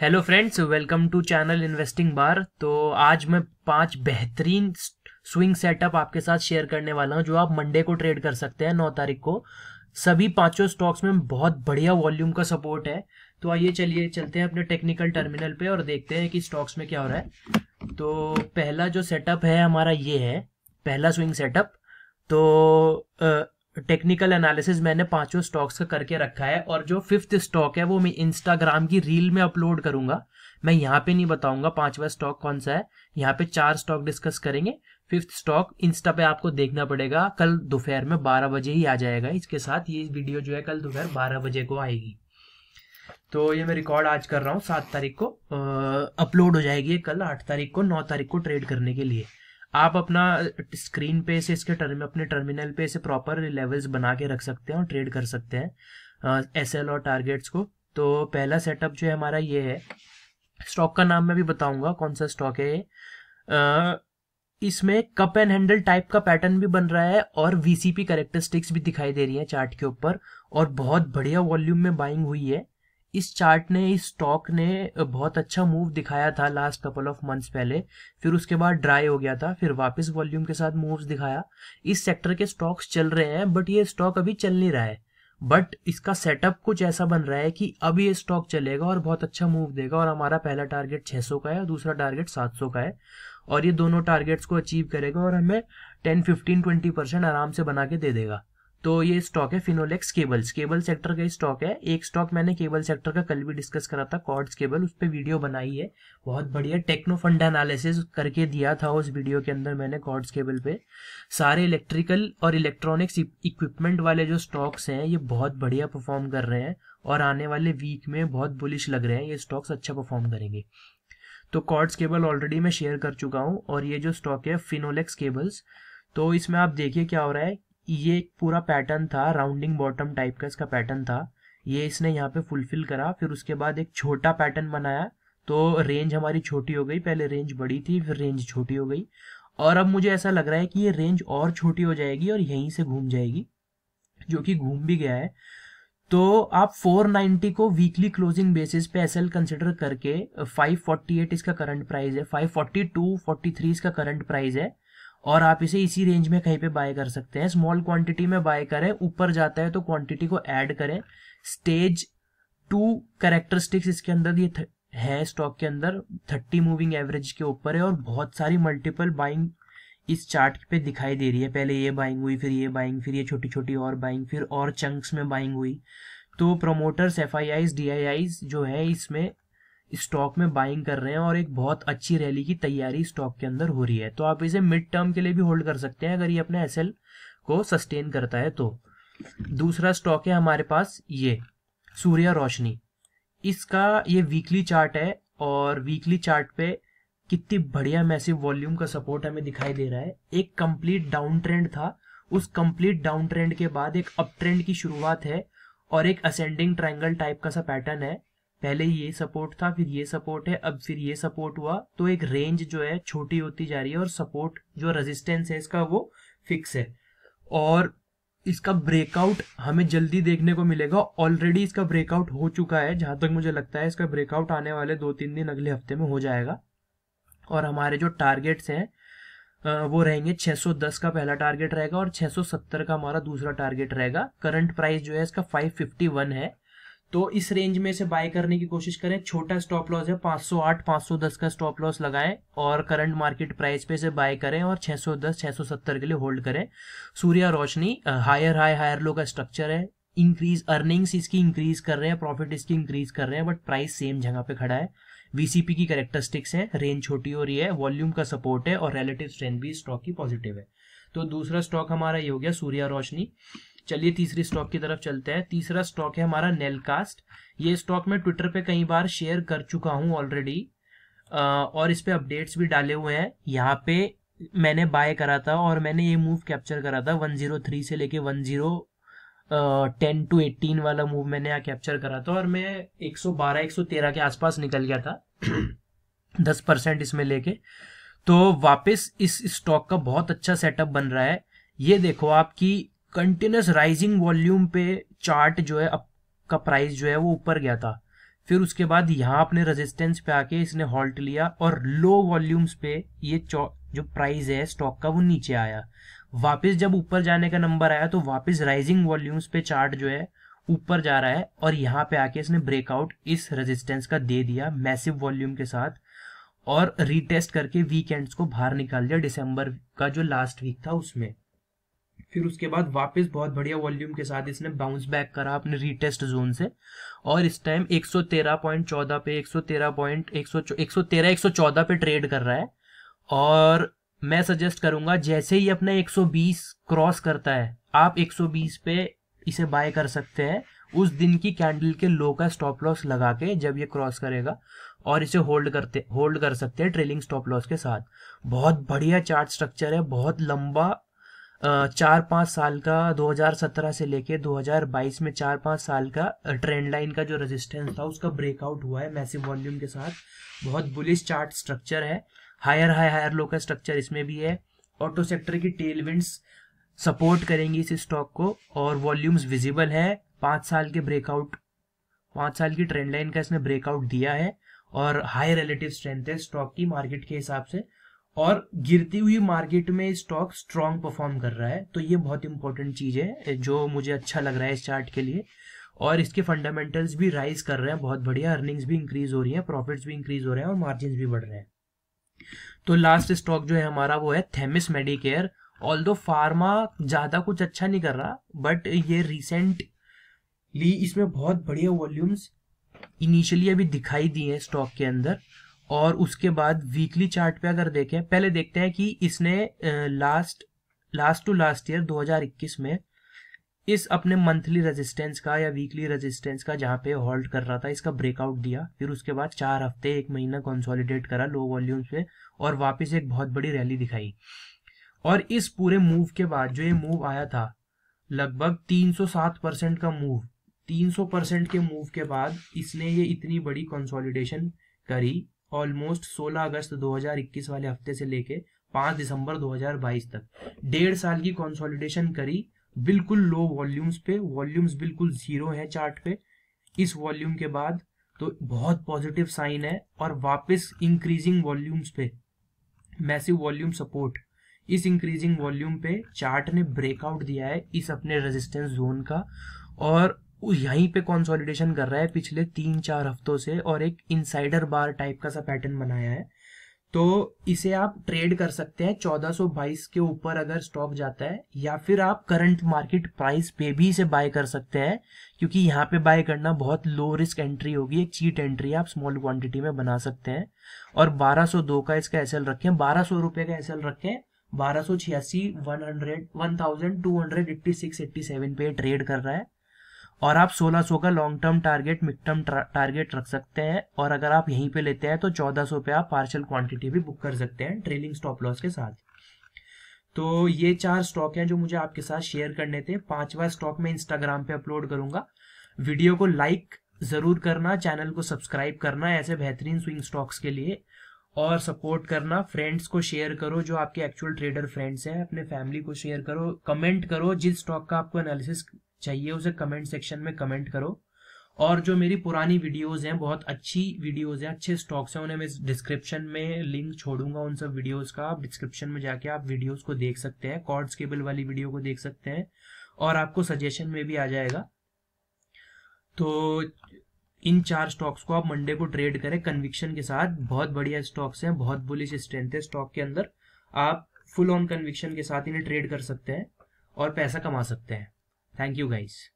Hello friends welcome to channel investing बार तो आज मैं पांच बेहतरीन स्विंग सेटअप आपके साथ शेयर करने वाला हूं जो आप मंडे को ट्रेड कर सकते हैं नौ तारीख को सभी पांचों स्टॉक्स में बहुत बढ़िया वॉल्यूम का सपोर्ट है तो आइए चलिए चलते हैं अपने टेक्निकल टर्मिनल पे और देखते हैं कि स्टॉक्स में क्या हो रहा है तो पहला जो सेटअप है हमारा ये है पहला स्विंग सेटअप तो टेक्निकल एनालिसिस मैंने पांचों स्टॉक्स का करके रखा है और जो फिफ्थ स्टॉक है वो मैं इंस्टाग्राम की रील में अपलोड करूंगा मैं यहाँ पे नहीं बताऊंगा पांचवा स्टॉक कौन सा है यहाँ पे चार स्टॉक डिस्कस करेंगे फिफ्थ स्टॉक इंस्टा पे आपको देखना पड़ेगा कल दोपहर में बारह बजे ही आ जाएगा इसके साथ ये वीडियो जो है कल दोपहर बारह बजे को आएगी तो ये मैं रिकॉर्ड आज कर रहा हूँ सात तारीख को अपलोड हो जाएगी कल आठ तारीख को नौ तारीख को ट्रेड करने के लिए आप अपना स्क्रीन पे से इसके टर्म अपने टर्मिनल पे से प्रॉपर लेवल्स बना के रख सकते हैं और ट्रेड कर सकते हैं एस uh, और टारगेट्स को तो पहला सेटअप जो है हमारा ये है स्टॉक का नाम मैं भी बताऊंगा कौन सा स्टॉक है ये uh, इसमें कप एंड हैंडल टाइप का पैटर्न भी बन रहा है और वीसीपी करेक्टरिस्टिक्स भी दिखाई दे रही है चार्ट के ऊपर और बहुत बढ़िया वॉल्यूम में बाइंग हुई है इस चार्ट ने इस स्टॉक ने बहुत अच्छा मूव दिखाया था लास्ट कपल ऑफ मंथ्स पहले फिर उसके बाद ड्राई हो गया था फिर वापस वॉल्यूम के साथ मूव्स दिखाया इस सेक्टर के स्टॉक्स चल रहे हैं बट ये स्टॉक अभी चल नहीं रहा है बट इसका सेटअप कुछ ऐसा बन रहा है कि अब ये स्टॉक चलेगा और बहुत अच्छा मूव देगा और हमारा पहला टारगेट 600 का है और दूसरा टारगेट 700 का है और ये दोनों टारगेट्स को अचीव करेगा और हमें 10 15 20 परसेंट आराम से बना के दे देगा तो ये स्टॉक है फिनोलेक्स केबल्स केबल सेक्टर का स्टॉक है एक स्टॉक मैंने केबल सेक्टर का कल भी डिस्कस करा था कॉर्ड्स केबल उस पर वीडियो बनाई है बहुत बढ़िया टेक्नो फंड एनालिसिस करके दिया था उस वीडियो के अंदर मैंने कॉर्ड्स केबल पे सारे इलेक्ट्रिकल और इलेक्ट्रॉनिक्स इक्विपमेंट e- वाले जो स्टॉक्स हैं ये बहुत बढ़िया परफॉर्म कर रहे हैं और आने वाले वीक में बहुत बुलिश लग रहे हैं ये स्टॉक्स अच्छा परफॉर्म करेंगे तो कॉर्ड्स केबल ऑलरेडी मैं शेयर कर चुका हूँ और ये जो स्टॉक है फिनोलेक्स केबल्स तो इसमें आप देखिए क्या हो रहा है ये एक पूरा पैटर्न था राउंडिंग बॉटम टाइप का इसका पैटर्न था ये इसने यहाँ पे फुलफिल करा फिर उसके बाद एक छोटा पैटर्न बनाया तो रेंज हमारी छोटी हो गई पहले रेंज बड़ी थी फिर रेंज छोटी हो गई और अब मुझे ऐसा लग रहा है कि ये रेंज और छोटी हो जाएगी और यहीं से घूम जाएगी जो कि घूम भी गया है तो आप 490 को वीकली क्लोजिंग बेसिस पे एसएल कंसिडर करके 548 इसका करंट प्राइस है 542 43 इसका करंट प्राइस है और आप इसे इसी रेंज में कहीं पे बाय कर सकते हैं स्मॉल क्वांटिटी में बाय करें ऊपर जाता है तो क्वांटिटी को ऐड करें स्टेज टू करेक्टरिस्टिक्स इसके अंदर ये है स्टॉक के अंदर थर्टी मूविंग एवरेज के ऊपर है और बहुत सारी मल्टीपल बाइंग इस चार्ट पे दिखाई दे रही है पहले ये बाइंग हुई फिर ये बाइंग फिर ये छोटी छोटी और बाइंग फिर और चंक्स में बाइंग हुई तो promoters F I D I I's जो है इसमें स्टॉक में बाइंग कर रहे हैं और एक बहुत अच्छी रैली की तैयारी स्टॉक के अंदर हो रही है तो आप इसे मिड टर्म के लिए भी होल्ड कर सकते हैं अगर ये अपने एस को सस्टेन करता है तो दूसरा स्टॉक है हमारे पास ये सूर्या रोशनी इसका ये वीकली चार्ट है और वीकली चार्ट पे कितनी बढ़िया मैसिव वॉल्यूम का सपोर्ट हमें दिखाई दे रहा है एक कंप्लीट डाउन ट्रेंड था उस कंप्लीट डाउन ट्रेंड के बाद एक अप ट्रेंड की शुरुआत है और एक असेंडिंग ट्रायंगल टाइप का सा पैटर्न है पहले ये सपोर्ट था फिर ये सपोर्ट है अब फिर ये सपोर्ट हुआ तो एक रेंज जो है छोटी होती जा रही है और सपोर्ट जो रेजिस्टेंस है इसका वो फिक्स है और इसका ब्रेकआउट हमें जल्दी देखने को मिलेगा ऑलरेडी इसका ब्रेकआउट हो चुका है जहां तक मुझे लगता है इसका ब्रेकआउट आने वाले दो तीन दिन अगले हफ्ते में हो जाएगा और हमारे जो टारगेट्स हैं वो रहेंगे 610 का पहला टारगेट रहेगा और 670 का हमारा दूसरा टारगेट रहेगा करंट प्राइस जो है इसका 551 है तो इस रेंज में से बाय करने की कोशिश करें छोटा स्टॉप लॉस है 508 510 का स्टॉप लॉस लगाएं और करंट मार्केट प्राइस पे से बाय करें और 610 670 के लिए होल्ड करें Surya Roshni higher high higher low का स्ट्रक्चर है इंक्रीज अर्निंग्स इसकी इंक्रीज कर रहे हैं प्रॉफिट इसकी इंक्रीज कर रहे हैं बट प्राइस सेम जगह पे खड़ा है वीसीपी की कैरेक्टरिस्टिक्स है रेंज छोटी हो रही है वॉल्यूम का सपोर्ट है और रिलेटिव स्ट्रेंथ भी स्टॉक की पॉजिटिव है तो दूसरा स्टॉक हमारा ये हो गया सूर्या रोशनी चलिए तीसरी स्टॉक की तरफ चलते हैं तीसरा स्टॉक है हमारा नेलकास्ट ये स्टॉक मैं ट्विटर पे कई बार शेयर कर चुका हूँ ऑलरेडी और इस पर अपडेट्स भी डाले हुए हैं यहाँ पे मैंने बाय करा था और मैंने ये मूव कैप्चर करा था 103 से लेके 10 टेन टू एटीन वाला मूव मैंने यहाँ कैप्चर करा था और मैं 112 113 के आसपास निकल गया था 10 परसेंट इसमें लेके तो वापस इस स्टॉक का बहुत अच्छा सेटअप बन रहा है ये देखो आपकी कंटिन्यूस राइजिंग वॉल्यूम पे चार्ट जो है अप का प्राइस जो है वो ऊपर गया था फिर उसके बाद यहाँ अपने रेजिस्टेंस पे आके इसने हॉल्ट लिया और लो वॉल्यूम्स पे ये जो प्राइस है स्टॉक का वो नीचे आया वापस जब ऊपर जाने का नंबर आया तो वापस राइजिंग वॉल्यूम्स पे चार्ट जो है ऊपर जा रहा है और यहाँ पे आके इसने ब्रेकआउट इस रेजिस्टेंस का दे दिया मैसिव वॉल्यूम के साथ और रीटेस्ट करके वीकेंड्स को बाहर निकाल दिया दिसंबर का जो लास्ट वीक था उसमें फिर उसके बाद वापस बहुत बढ़िया वॉल्यूम के साथ इसने बाउंस बैक करा अपने रीटेस्ट जोन से और इस टाइम 113.14 पे 113.113 114 पे ट्रेड कर रहा है और मैं सजेस्ट करूंगा जैसे ही अपना 120 क्रॉस करता है आप 120 पे इसे बाय कर सकते हैं उस दिन की कैंडल के लो का स्टॉप लॉस लगा के जब ये क्रॉस करेगा और इसे होल्ड करते होल्ड कर सकते हैं ट्रेलिंग स्टॉप लॉस के साथ बहुत बढ़िया चार्ट स्ट्रक्चर है बहुत लंबा चार पाँच साल का 2017 से लेके 2022 में चार पाँच साल का ट्रेंड लाइन का जो रेजिस्टेंस था उसका ब्रेकआउट हुआ है मैसिव वॉल्यूम के साथ बहुत बुलिश चार्ट स्ट्रक्चर है हायर हाई हायर लो का स्ट्रक्चर इसमें भी है ऑटो सेक्टर की टेल सपोर्ट करेंगी इस स्टॉक को और वॉल्यूम्स विजिबल है पाँच साल के ब्रेकआउट पाँच साल की ट्रेंड लाइन का इसने ब्रेकआउट दिया है और हाई रिलेटिव स्ट्रेंथ है स्टॉक की मार्केट के हिसाब से और गिरती हुई मार्केट में स्टॉक स्ट्रांग परफॉर्म कर रहा है तो ये बहुत इंपॉर्टेंट चीज है जो मुझे अच्छा लग रहा है इस चार्ट के लिए और इसके फंडामेंटल्स भी राइज कर रहे हैं बहुत बढ़िया अर्निंग्स भी इंक्रीज हो रही है प्रॉफिट्स भी इंक्रीज हो रहे हैं और मार्जिन भी बढ़ रहे हैं तो लास्ट स्टॉक जो है हमारा वो है Themis Medicare although pharma ज़्यादा कुछ अच्छा नहीं कर रहा बट ये रिसेंटली इसमें बहुत बढ़िया वॉल्यूम्स इनिशियली अभी दिखाई दिए हैं स्टॉक के अंदर और उसके बाद वीकली चार्ट पे अगर देखें पहले देखते हैं कि इसने last last to last year 2021 में इस अपने मंथली रेजिस्टेंस का या वीकली रेजिस्टेंस का जहाँ पे होल्ड कर रहा था इसका ब्रेकआउट दिया फिर उसके बाद चार हफ्ते एक महीना कंसोलिडेट करा लो वॉल्यूम पे और वापस एक बहुत बड़ी रैली दिखाई और इस पूरे मूव के बाद जो ये मूव आया था लगभग 307 परसेंट का मूव 300 परसेंट के मूव के बाद इसने ये इतनी बड़ी कंसोलिडेशन करी ऑलमोस्ट 16 अगस्त 2021 वाले हफ्ते से लेके 5 दिसंबर 2022 तक डेढ़ साल की कंसोलिडेशन करी बिल्कुल लो वॉल्यूम्स पे वॉल्यूम्स बिल्कुल जीरो है चार्ट पे इस वॉल्यूम के बाद तो बहुत पॉजिटिव साइन है और वापस इंक्रीजिंग वॉल्यूम्स पे मैसिव वॉल्यूम सपोर्ट इस इंक्रीजिंग वॉल्यूम पे चार्ट ने ब्रेकआउट दिया है इस अपने रेजिस्टेंस जोन का और वो यहीं पे कॉन्सोलिडेशन कर रहा है पिछले तीन चार हफ्तों से और एक इनसाइडर बार टाइप का सा पैटर्न बनाया है तो इसे आप ट्रेड कर सकते हैं चौदह के ऊपर अगर स्टॉक जाता है या फिर आप करंट मार्केट प्राइस पे भी इसे बाय कर सकते हैं क्योंकि यहाँ पे बाय करना बहुत लो रिस्क एंट्री होगी एक चीट एंट्री आप स्मॉल क्वांटिटी में बना सकते हैं और 1202 का इसका एसएल रखें बारह सौ रुपये का एसएल रखें बारह सौ छियासी one hundred one thousand two hundred eighty six eighty seven पे ट्रेड कर रहा है और आप 1600 का long term target mid term target रख सकते हैं और अगर आप यहीं पे लेते हैं तो 1400 पे आप पार्शल क्वांटिटी भी बुक कर सकते हैं ट्रेलिंग स्टॉप लॉस के साथ तो ये चार स्टॉक हैं जो मुझे आपके साथ शेयर करने थे पांचवा स्टॉक मैं इंस्टाग्राम पे अपलोड करूंगा वीडियो को लाइक ज़रूर करना चैनल को सब्सक्राइब करना ऐसे बेहतरीन स्विंग स्टॉक्स के लिए और सपोर्ट करना फ्रेंड्स को शेयर करो जो आपके एक्चुअल ट्रेडर फ्रेंड्स हैं अपने फैमिली को शेयर करो कमेंट करो जिस स्टॉक का आपको एनालिसिस चाहिए उसे कमेंट सेक्शन में कमेंट करो और जो मेरी पुरानी वीडियोस हैं बहुत अच्छी वीडियोस हैं अच्छे स्टॉक्स हैं उन्हें मैं डिस्क्रिप्शन में लिंक छोड़ूंगा उन सब वीडियोस का आप डिस्क्रिप्शन में जाके आप वीडियोस को देख सकते हैं कॉर्ड्स केबल वाली वीडियो को देख सकते हैं और आपको सजेशन में भी आ जाएगा तो इन चार स्टॉक्स को आप मंडे को ट्रेड करें कन्विक्शन के साथ बहुत बढ़िया स्टॉक्स हैं बहुत बुलिश स्ट्रेंथ है स्टॉक के अंदर आप फुल ऑन कन्विक्शन के साथ इन्हें ट्रेड कर सकते हैं और पैसा कमा सकते हैं Thank you guys.